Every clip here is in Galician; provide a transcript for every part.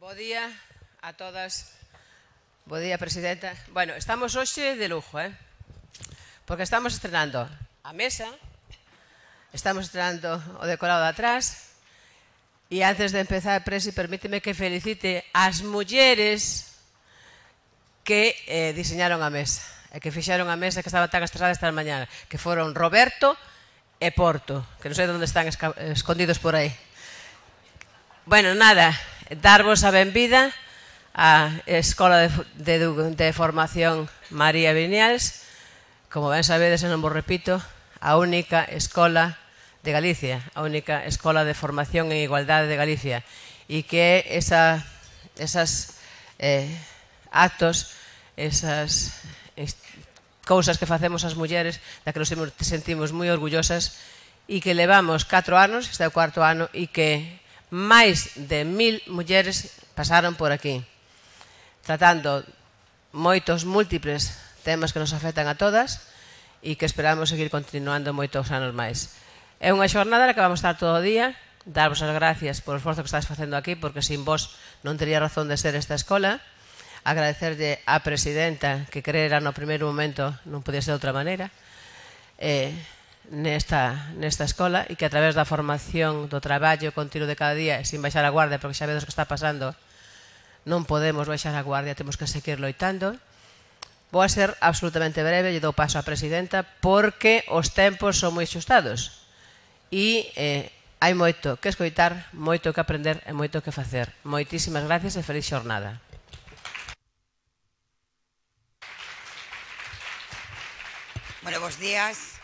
Bo día a todas. Bo día, Presidenta. Bueno, estamos hoxe de lujo, eh? porque estamos estrenando a mesa, estamos estrenando o decorado de atrás, e antes de empezar, Presi, permíteme que felicite as mulleres que eh, diseñaron a mesa, e que fixaron a mesa que estaba tan astrasada esta mañana, que foron Roberto e Porto, que non sei onde están escondidos por aí. Bueno, nada, darvos a benvida á Escola de, de, de Formación María Viñals, como ben sabedes, e non vos repito, a única escola de Galicia, a única escola de formación en igualdade de Galicia, e que esa, esas eh, actos, esas cousas que facemos as mulleres, da que nos sentimos moi orgullosas, e que levamos 4 anos, este é o cuarto ano, e que máis de mil mulleres pasaron por aquí, tratando moitos múltiples temas que nos afectan a todas e que esperamos seguir continuando moitos anos máis. É unha xornada na que vamos estar todo o día, darvos as gracias por o esforzo que estáis facendo aquí, porque sin vos non tería razón de ser esta escola, agradecerlle á presidenta que creera no primeiro momento non podía ser de outra maneira, eh, nesta, nesta escola e que a través da formación, do traballo continuo de cada día, e sin baixar a guardia, porque xa vedes o que está pasando, non podemos baixar a guardia, temos que seguir loitando. Vou a ser absolutamente breve, e dou paso á presidenta, porque os tempos son moi xustados. E eh, hai moito que escoitar, moito que aprender e moito que facer. Moitísimas gracias e feliz xornada. Bueno, bons días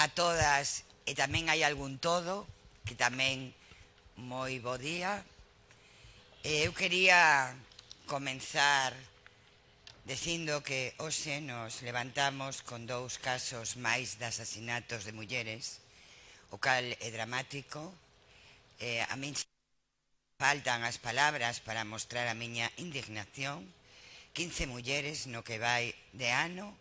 a todas e tamén hai algún todo, que tamén moi bo día. Eu quería comenzar dicindo que hoxe nos levantamos con dous casos máis de asasinatos de mulleres, o cal é dramático. e a min faltan as palabras para mostrar a miña indignación. 15 mulleres no que vai de ano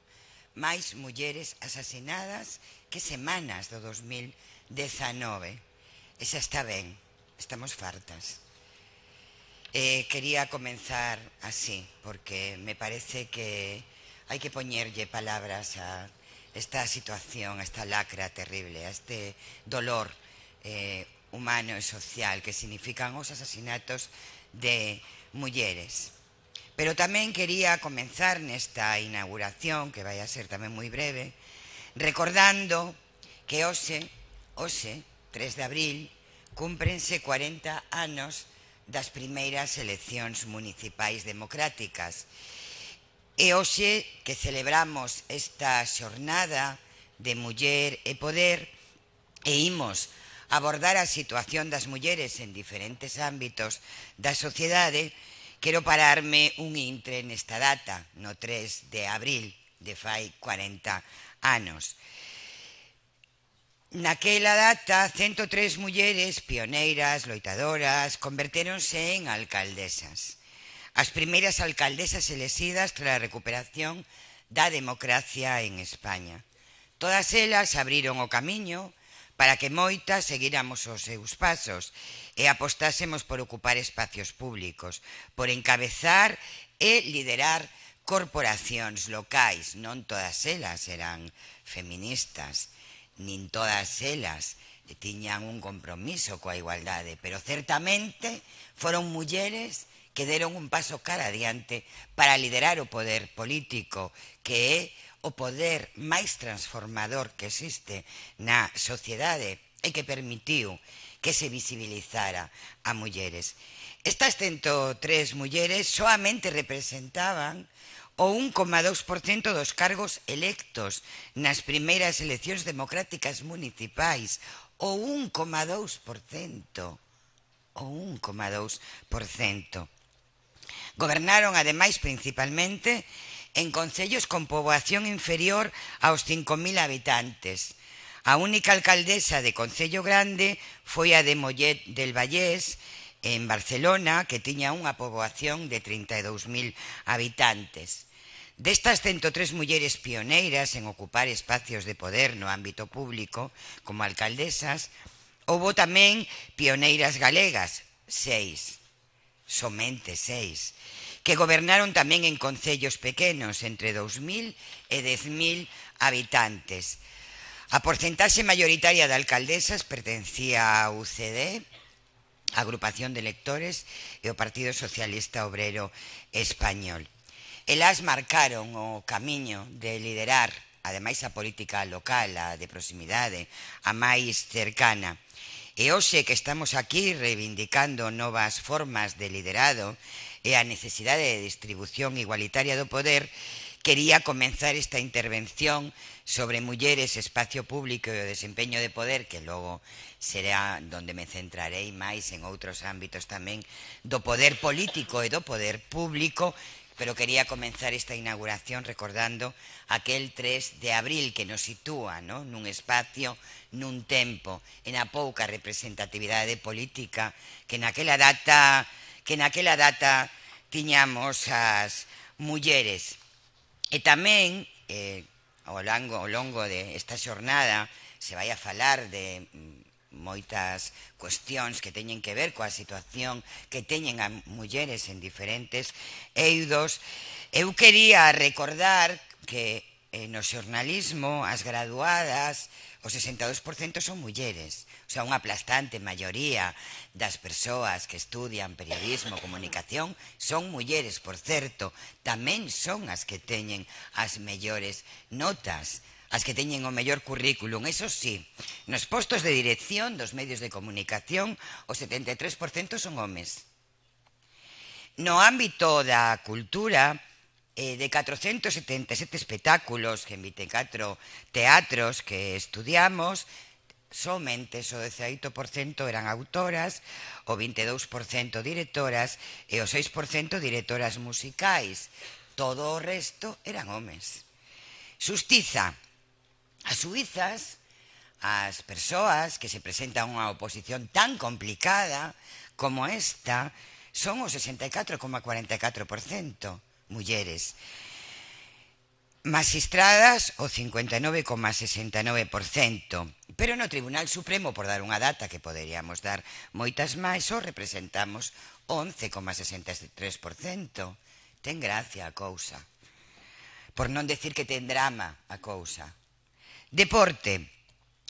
máis mulleres asasinadas que semanas do 2019. Esa está ben, estamos fartas. Eh, quería comenzar así, porque me parece que hai que poñerlle palabras a esta situación, a esta lacra terrible, a este dolor eh, humano e social que significan os asasinatos de mulleres. Pero tamén quería comenzar nesta inauguración, que vai a ser tamén moi breve, recordando que hoxe, hoxe, 3 de abril, cúmprense 40 anos das primeiras eleccións municipais democráticas. E hoxe que celebramos esta xornada de muller e poder e imos abordar a situación das mulleres en diferentes ámbitos da sociedade, Quero pararme un intre nesta data, no 3 de abril de fai 40 anos. Naquela data, 103 mulleres pioneiras, loitadoras, convertéronse en alcaldesas. As primeiras alcaldesas elexidas tras a recuperación da democracia en España. Todas elas abriron o camiño para que moitas seguiramos os seus pasos e apostásemos por ocupar espacios públicos, por encabezar e liderar corporacións locais, non todas elas eran feministas, nin todas elas tiñan un compromiso coa igualdade, pero certamente foron mulleres que deron un paso cara adiante para liderar o poder político, que é o poder máis transformador que existe na sociedade e que permitiu que se visibilizara a mulleres. Estas 103 mulleres soamente representaban o 1,2% dos cargos electos nas primeiras eleccións democráticas municipais, o 1,2%, o 1,2%. Gobernaron ademais principalmente en concellos con poboación inferior aos 5.000 habitantes. A única alcaldesa de Concello Grande foi a de Mollet del Vallés, en Barcelona, que tiña unha poboación de 32.000 habitantes. Destas 103 mulleres pioneiras en ocupar espacios de poder no ámbito público como alcaldesas, houbo tamén pioneiras galegas, seis, somente seis, que gobernaron tamén en concellos pequenos entre 2.000 e 10.000 habitantes. A porcentaxe maioritaria de alcaldesas pertencía a UCD, Agrupación de Electores e o Partido Socialista Obrero Español. Elas marcaron o camiño de liderar, ademais, a política local, a de proximidade, a máis cercana. E hoxe que estamos aquí reivindicando novas formas de liderado e a necesidade de distribución igualitaria do poder, quería comenzar esta intervención sobre mulleres, espacio público e o desempeño de poder, que logo será donde me centrarei máis en outros ámbitos tamén, do poder político e do poder público pero quería comenzar esta inauguración recordando aquel 3 de abril que nos sitúa ¿no? nun espacio, nun tempo, en a pouca representatividade política que naquela data que naquela data tiñamos as mulleres. E tamén, eh, ao, longo, ao longo de esta xornada, se vai a falar de mm, moitas cuestións que teñen que ver coa situación que teñen as mulleres en diferentes eidos, eu quería recordar que eh, no xornalismo as graduadas o 62% son mulleres, o sea, unha aplastante maioría das persoas que estudian periodismo, comunicación, son mulleres, por certo, tamén son as que teñen as mellores notas, as que teñen o mellor currículum. Eso sí, nos postos de dirección dos medios de comunicación, o 73% son homes. No ámbito da cultura, eh, de 477 espectáculos que emiten 4 teatros que estudiamos, somente o 18% eran autoras, o 22% directoras e o 6% directoras musicais. Todo o resto eran homes. Sustiza, as suizas, as persoas que se presentan unha oposición tan complicada como esta son o 64,44% mulleres. Magistradas o 59,69%, pero no Tribunal Supremo, por dar unha data que poderíamos dar moitas máis, só representamos 11,63%. Ten gracia a cousa. Por non decir que ten drama a cousa. Deporte.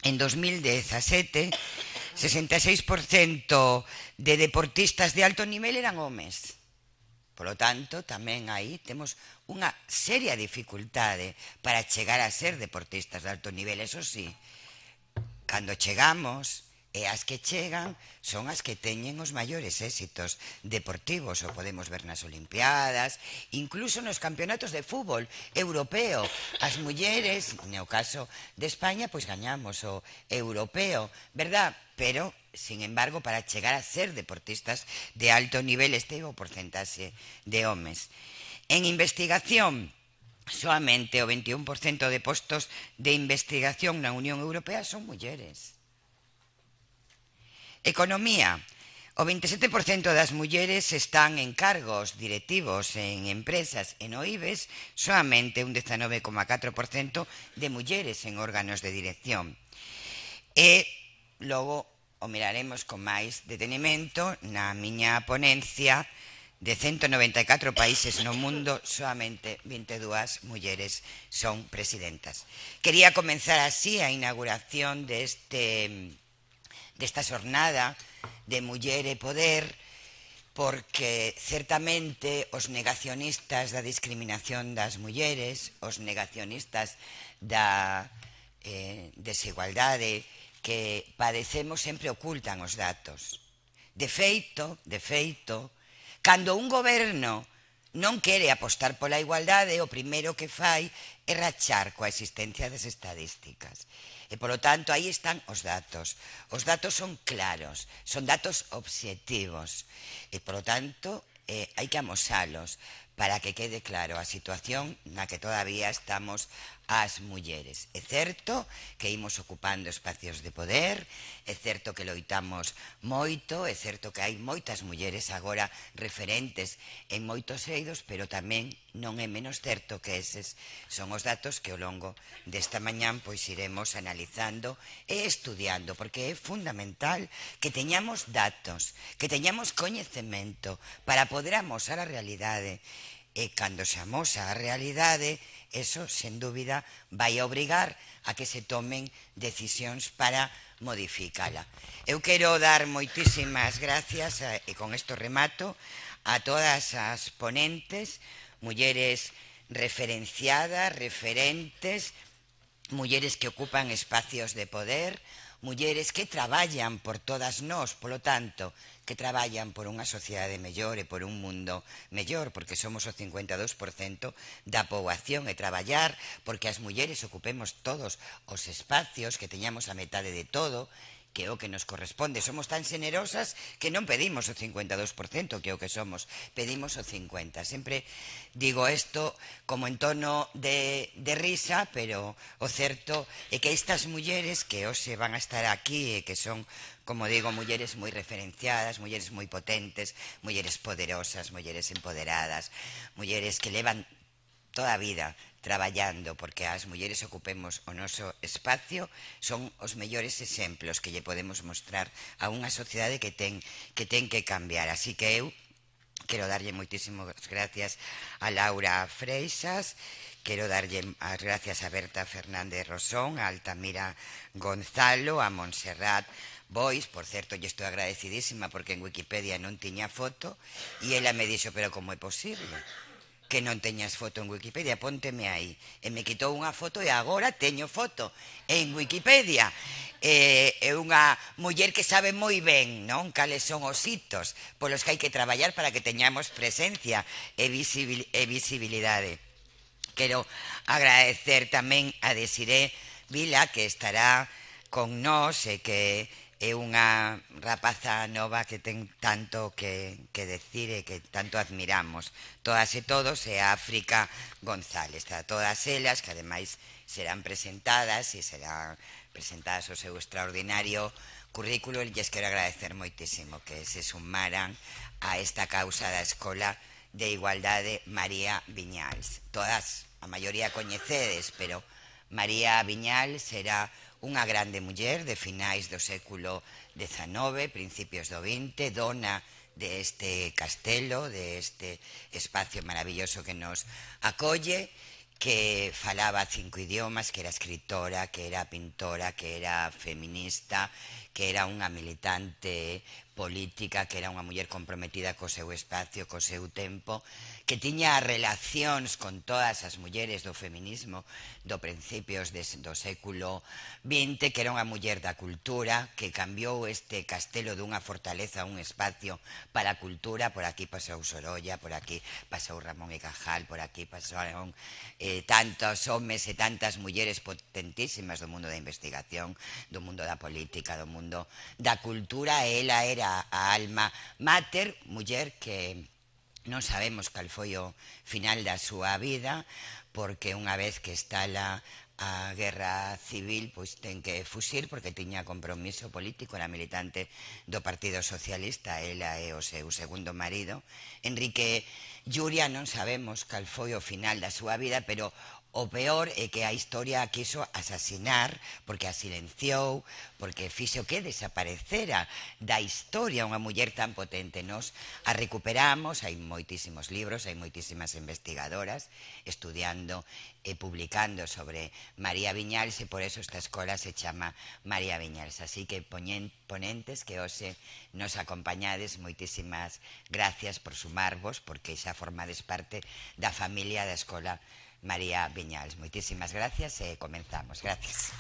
En 2017, 66% de deportistas de alto nivel eran homes. Por lo tanto, tamén aí temos unha seria dificultade para chegar a ser deportistas de alto nivel, eso sí. Cando chegamos, E as que chegan son as que teñen os maiores éxitos deportivos, o podemos ver nas Olimpiadas, incluso nos campeonatos de fútbol europeo. As mulleres, no caso de España, pois gañamos o europeo, verdad? Pero, sin embargo, para chegar a ser deportistas de alto nivel este o porcentaxe de homes. En investigación, soamente o 21% de postos de investigación na Unión Europea son mulleres Economía. O 27% das mulleres están en cargos directivos en empresas e no IBEX, solamente un 19,4% de mulleres en órganos de dirección. E logo o miraremos con máis detenimento na miña ponencia de 194 países no mundo, solamente 22 mulleres son presidentas. Quería comenzar así a inauguración deste de desta xornada de Muller e Poder porque certamente os negacionistas da discriminación das mulleres, os negacionistas da eh, desigualdade que padecemos sempre ocultan os datos. De feito, de feito, cando un goberno non quere apostar pola igualdade, o primeiro que fai é rachar coa existencia das estadísticas. E, polo tanto, aí están os datos. Os datos son claros, son datos obxectivos. E, polo tanto, eh, hai que amosalos para que quede claro a situación na que todavía estamos as mulleres. É certo que imos ocupando espacios de poder, é certo que loitamos moito, é certo que hai moitas mulleres agora referentes en moitos eidos, pero tamén non é menos certo que eses son os datos que ao longo desta mañán pois iremos analizando e estudiando, porque é fundamental que teñamos datos, que teñamos coñecemento para poder amosar a realidade e cando se amosa a realidade, eso, sen dúbida, vai obrigar a que se tomen decisións para modificala. Eu quero dar moitísimas gracias, a, eh, e con isto remato, a todas as ponentes, mulleres referenciadas, referentes, mulleres que ocupan espacios de poder, mulleres que traballan por todas nós, polo tanto, que traballan por unha sociedade mellor e por un mundo mellor, porque somos o 52% da poboación e traballar porque as mulleres ocupemos todos os espacios, que teñamos a metade de todo, que é o que nos corresponde. Somos tan generosas que non pedimos o 52%, que é o que somos, pedimos o 50%. Sempre digo isto como en tono de, de risa, pero o certo é que estas mulleres que hoxe van a estar aquí e que son como digo, mulleres moi referenciadas, mulleres moi potentes, mulleres poderosas, mulleres empoderadas, mulleres que levan toda a vida traballando porque as mulleres ocupemos o noso espacio son os mellores exemplos que lle podemos mostrar a unha sociedade que ten que ten que cambiar. Así que eu quero darlle moitísimas gracias a Laura Freixas, quero darlle as gracias a Berta Fernández Rosón, a Altamira Gonzalo, a Montserrat Bois, por certo, lle estou agradecidísima porque en Wikipedia non tiña foto e ela me dixo, pero como é posible? que non teñas foto en Wikipedia, pónteme aí. E me quitou unha foto e agora teño foto en Wikipedia. E, é unha muller que sabe moi ben, non? Cales son os hitos polos que hai que traballar para que teñamos presencia e, visibil, e visibilidade. Quero agradecer tamén a Desiré Vila, que estará con nós e que é unha rapaza nova que ten tanto que, que decir e que tanto admiramos. Todas e todos é África González, a todas elas que ademais serán presentadas e serán presentadas o seu extraordinario currículo e quero agradecer moitísimo que se sumaran a esta causa da Escola de Igualdade María Viñals. Todas, a maioría coñecedes, pero María Viñal será unha grande muller de finais do século XIX, principios do XX, dona de este castelo, de este espacio maravilloso que nos acolle, que falaba cinco idiomas, que era escritora, que era pintora, que era feminista, que era unha militante política, que era unha muller comprometida co seu espacio, co seu tempo, que tiña relacións con todas as mulleres do feminismo do principios de, do século XX, que era unha muller da cultura, que cambiou este castelo dunha fortaleza a un espacio para a cultura, por aquí pasou Sorolla, por aquí pasou Ramón e Cajal, por aquí pasaron eh, tantos homes e tantas mulleres potentísimas do mundo da investigación, do mundo da política, do mundo da cultura, ela era a, a Alma Mater, muller que non sabemos cal foi o final da súa vida, porque unha vez que está la a guerra civil pois ten que fuxir porque tiña compromiso político era militante do Partido Socialista ela é o seu segundo marido Enrique Lluria non sabemos cal foi o final da súa vida pero O peor é que a historia quiso asasinar porque a silenciou, porque fixo que desaparecera da historia unha muller tan potente. Nos a recuperamos, hai moitísimos libros, hai moitísimas investigadoras estudiando e publicando sobre María Viñals e por eso esta escola se chama María Viñals. Así que poñen, ponentes que hoxe nos acompañades, moitísimas gracias por sumarvos, porque xa formades parte da familia da Escola María María Viñals. Muchísimas gracias. Eh, comenzamos. Gracias.